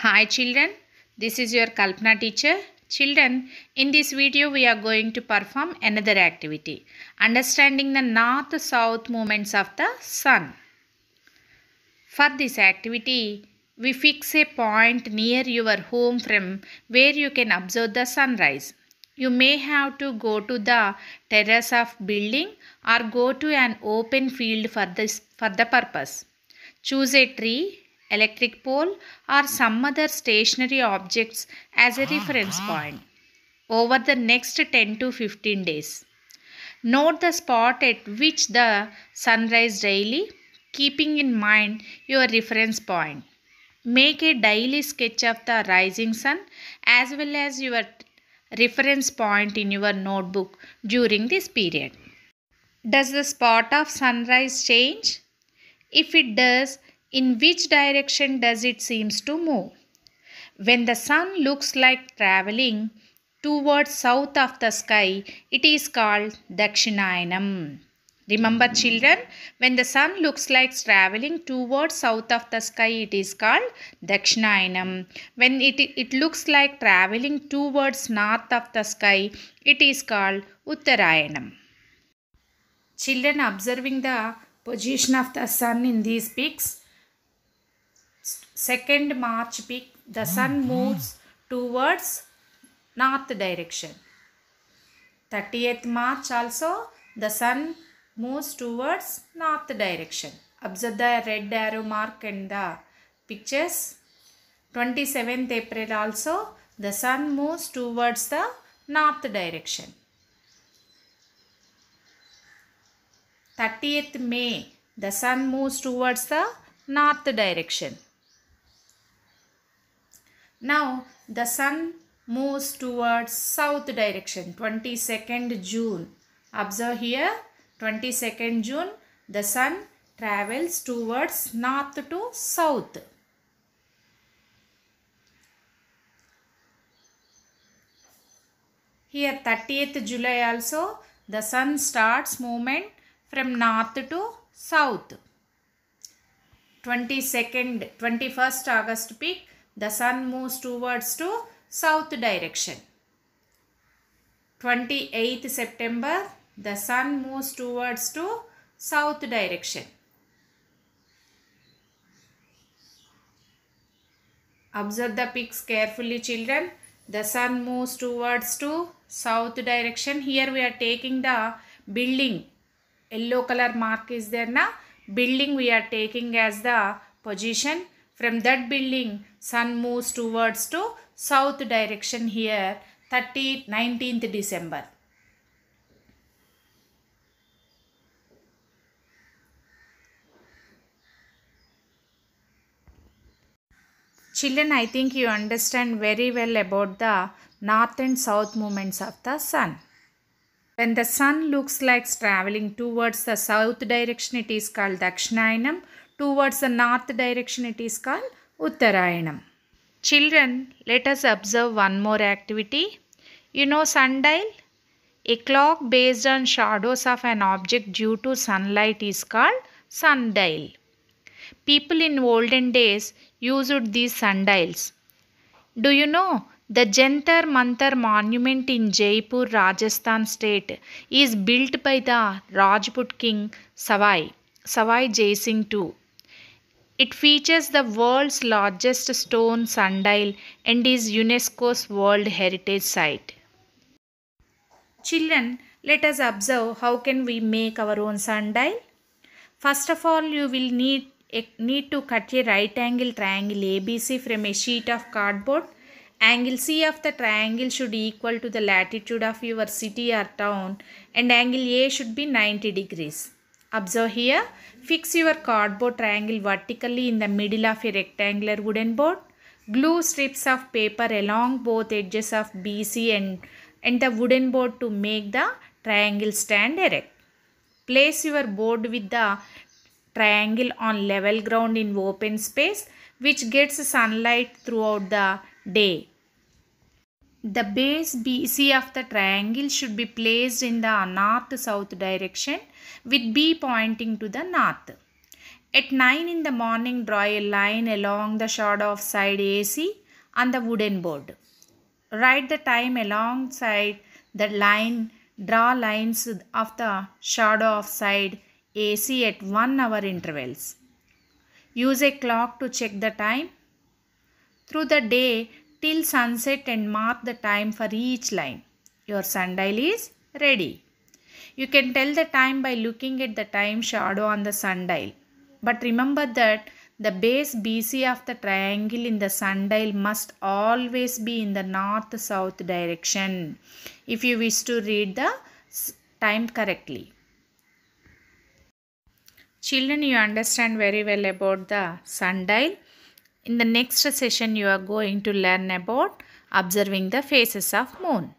Hi children, this is your Kalpana teacher. Children, in this video we are going to perform another activity. Understanding the north-south movements of the sun. For this activity, we fix a point near your home from where you can observe the sunrise. You may have to go to the terrace of building or go to an open field for this for the purpose. Choose a tree electric pole or some other stationary objects as a ah, reference ah. point over the next 10 to 15 days. Note the spot at which the sun rises daily, keeping in mind your reference point. Make a daily sketch of the rising sun as well as your reference point in your notebook during this period. Does the spot of sunrise change? If it does, in which direction does it seems to move? When the sun looks like travelling towards south of the sky, it is called Dakshinayanam. Remember children, when the sun looks like travelling towards south of the sky, it is called Dakshinayanam. When it, it looks like travelling towards north of the sky, it is called Uttarayanam. Children observing the position of the sun in these peaks, second March peak, the sun hmm. moves towards north direction. 30th March also, the sun moves towards north direction. Observe the red arrow mark in the pictures. 27th April also, the sun moves towards the north direction. 30th May, the sun moves towards the north direction. Now the sun moves towards south direction 22nd June. Observe here 22nd June the sun travels towards north to south. Here 30th July also the sun starts movement from north to south. 22nd, 21st August peak the sun moves towards to south direction. 28th September, the sun moves towards to south direction. Observe the pics carefully children. The sun moves towards to south direction. Here we are taking the building. Yellow color mark is there now. Building we are taking as the position from that building, sun moves towards to south direction here, 30th, 19th December. Children, I think you understand very well about the north and south movements of the sun. When the sun looks like traveling towards the south direction, it is called Dakshinayanam towards the north direction it is called Uttarayanam. Children, let us observe one more activity. You know sundial? A clock based on shadows of an object due to sunlight is called sundial. People in olden days used these sundials. Do you know the Jantar Mantar monument in Jaipur, Rajasthan state is built by the Rajput king Savai, Savai Jaisingh Singh II. It features the world's largest stone sundial and is UNESCO's World Heritage Site. Children, let us observe how can we make our own sundial. First of all, you will need need to cut a right angle triangle ABC from a sheet of cardboard. Angle C of the triangle should equal to the latitude of your city or town and angle A should be 90 degrees. Observe here, fix your cardboard triangle vertically in the middle of a rectangular wooden board. Glue strips of paper along both edges of BC and, and the wooden board to make the triangle stand erect. Place your board with the triangle on level ground in open space which gets sunlight throughout the day. The base BC of the triangle should be placed in the north-south direction with B pointing to the north. At 9 in the morning, draw a line along the shadow of side AC on the wooden board. Write the time alongside the line, draw lines of the shadow of side AC at 1 hour intervals. Use a clock to check the time. Through the day, till sunset and mark the time for each line. Your sundial is ready. You can tell the time by looking at the time shadow on the sundial. But remember that the base BC of the triangle in the sundial must always be in the north-south direction if you wish to read the time correctly. Children, you understand very well about the sundial. In the next session, you are going to learn about observing the phases of moon.